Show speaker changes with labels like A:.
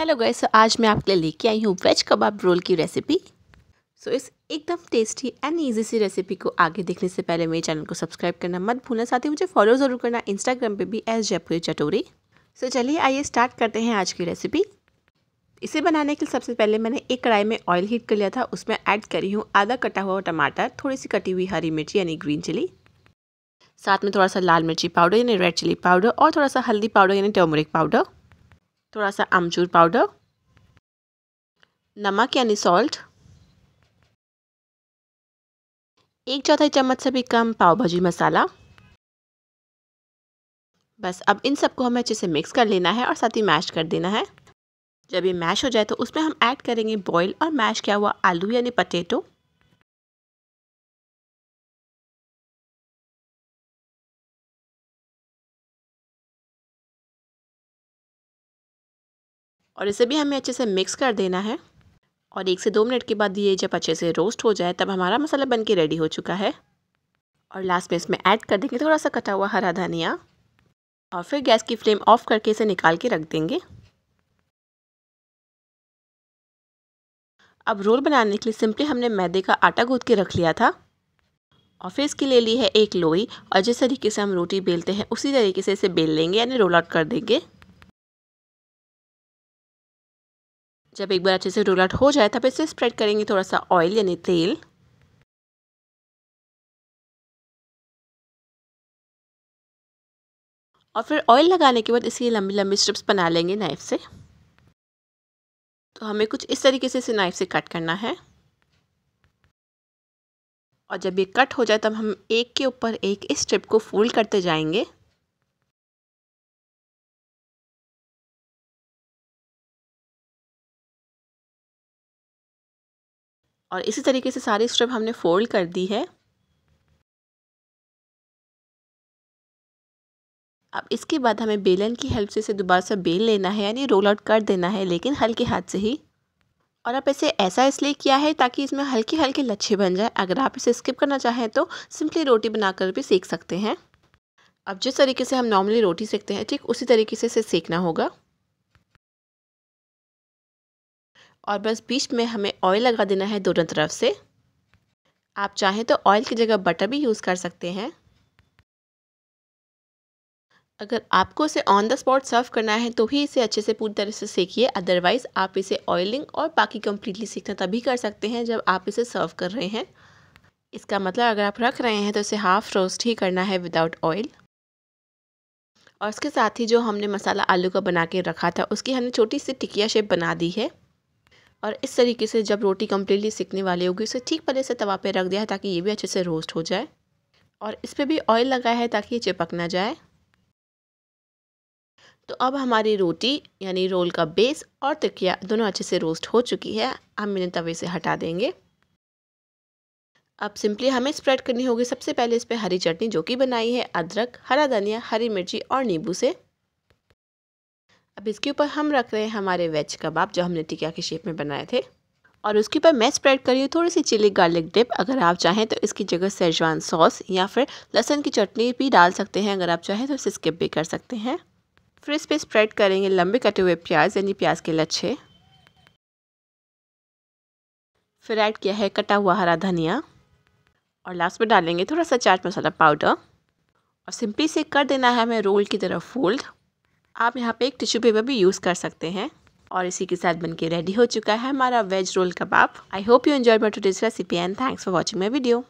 A: hello guys so आज मैं आपके लिए लेके आई हूँ वेज कबाब रोल की रेसिपी सो so, इस एकदम टेस्टी एंड ईजी सी रेसिपी को आगे देखने से पहले मेरे चैनल को सब्सक्राइब करना मत भूलना साथ ही मुझे फॉलो ज़रूर करना इंस्टाग्राम पे भी एस जयपुरी चटोरी सो so, चलिए आइए स्टार्ट करते हैं आज की रेसिपी इसे बनाने के लिए सबसे पहले मैंने एक कढ़ाई में ऑयल हीट कर लिया था उसमें ऐड करी हूँ आधा कटा हुआ टमाटर थोड़ी सी कटी हुई हरी मिर्ची यानी ग्रीन चिली साथ में थोड़ा सा लाल मिर्ची पाउडर यानी रेड चिली पाउडर और थोड़ा सा हल्दी पाउडर यानी टर्मरिक पाउडर थोड़ा सा आमचूर पाउडर नमक यानी सॉल्ट एक चौथाई चम्मच से भी कम पाव भाजी मसाला बस अब इन सबको हमें अच्छे से मिक्स कर लेना है और साथ ही मैश कर देना है
B: जब ये मैश हो जाए तो उसमें हम ऐड करेंगे बॉईल और मैश किया हुआ आलू यानी पटेटो और इसे भी हमें अच्छे से मिक्स कर देना है और एक से दो मिनट के बाद ये जब अच्छे से रोस्ट
A: हो जाए तब हमारा मसाला बन के रेडी हो चुका है और लास्ट में इसमें ऐड कर देंगे थोड़ा सा कटा हुआ हरा धनिया और फिर गैस की फ्लेम ऑफ करके इसे निकाल के रख देंगे अब रोल बनाने के लिए सिंपली हमने मैदे का आटा गूंद के रख लिया था और फिर इसकी ले ली है एक लोई और जिस तरीके से हम रोटी बेलते हैं उसी तरीके से इसे बेल लेंगे यानी रोल आउट कर देंगे
B: जब एक बार अच्छे से रोल आउट हो जाए तब इसे स्प्रेड करेंगे थोड़ा सा ऑयल यानी तेल और फिर ऑयल लगाने के बाद इसकी लंबी लंबी स्ट्रिप्स बना लेंगे नाइफ से
A: तो हमें कुछ इस तरीके से इसे नाइफ से कट करना है
B: और जब ये कट हो जाए तब हम एक के ऊपर एक इस स्ट्रिप को फोल्ड करते जाएंगे और इसी तरीके से सारी स्ट्रिप हमने फ़ोल्ड कर दी है
A: अब इसके बाद हमें बेलन की हेल्प से इसे दोबारा से बेल लेना है यानी रोल आउट कर देना है लेकिन हल्के हाथ से ही और आप इसे ऐसा इसलिए किया है ताकि इसमें हल्के हल्के लच्छे बन जाए अगर आप इसे स्किप करना चाहें तो सिंपली रोटी बनाकर भी सेक सकते हैं अब जिस तरीके से हम नॉर्मली रोटी सेकते हैं ठीक उसी तरीके से इसे सेकना होगा और बस बीच में हमें ऑयल लगा देना है दोनों तरफ से आप चाहें तो ऑयल की जगह बटर भी यूज़ कर सकते हैं अगर आपको इसे ऑन द स्पॉट सर्व करना है तो ही इसे अच्छे से पूरी तरह से सेकिए अदरवाइज़ आप इसे ऑयलिंग और बाकी कम्प्लीटली सीखना तभी कर सकते हैं जब आप इसे सर्व कर रहे हैं इसका मतलब अगर आप रख रहे हैं तो इसे हाफ़ रोस्ट ही करना है विदाउट ऑयल और इसके साथ ही जो हमने मसाला आलू का बना के रखा था उसकी हमने छोटी सी टिकिया शेप बना दी है और इस तरीके से जब रोटी कम्प्लीटली सीखने वाली होगी उसे ठीक पहले से तवा पे रख दिया है ताकि ये भी अच्छे से रोस्ट हो जाए और इस पर भी ऑयल लगाया है ताकि ये चिपक ना जाए तो अब हमारी रोटी यानी रोल का बेस और तिकिया दोनों अच्छे से रोस्ट हो चुकी है हम इन्हें तवे से हटा देंगे अब सिंपली हमें स्प्रेड करनी होगी सबसे पहले इस पर हरी चटनी जो कि बनाई है अदरक हरा धनिया हरी मिर्ची और नींबू से अब इसके ऊपर हम रख रहे हैं हमारे वेज कबाब जो हमने टिकिया के शेप में बनाए थे और उसके ऊपर मैं स्प्रेड करी हूँ थोड़ी सी चिली गार्लिक डिप अगर आप चाहें तो इसकी जगह सेजवान सॉस या फिर लहसन की चटनी भी डाल सकते हैं अगर आप चाहें तो इसे स्किप भी कर सकते हैं फिर इस पर स्प्रेड करेंगे लंबे कटे हुए प्याज यानी प्याज के लच्छे फिर ऐड किया है कटा हुआ हरा धनिया और लास्ट में डालेंगे थोड़ा सा चाट मसाला पाउडर और सिंपली से कर देना है हमें रोल की तरह फोल्ड आप यहाँ पे एक टिश्यू पेपर भी यूज़ कर सकते हैं और इसी के साथ बनके रेडी हो चुका है हमारा veg roll kebab I hope you enjoy my today's recipe and thanks for watching my video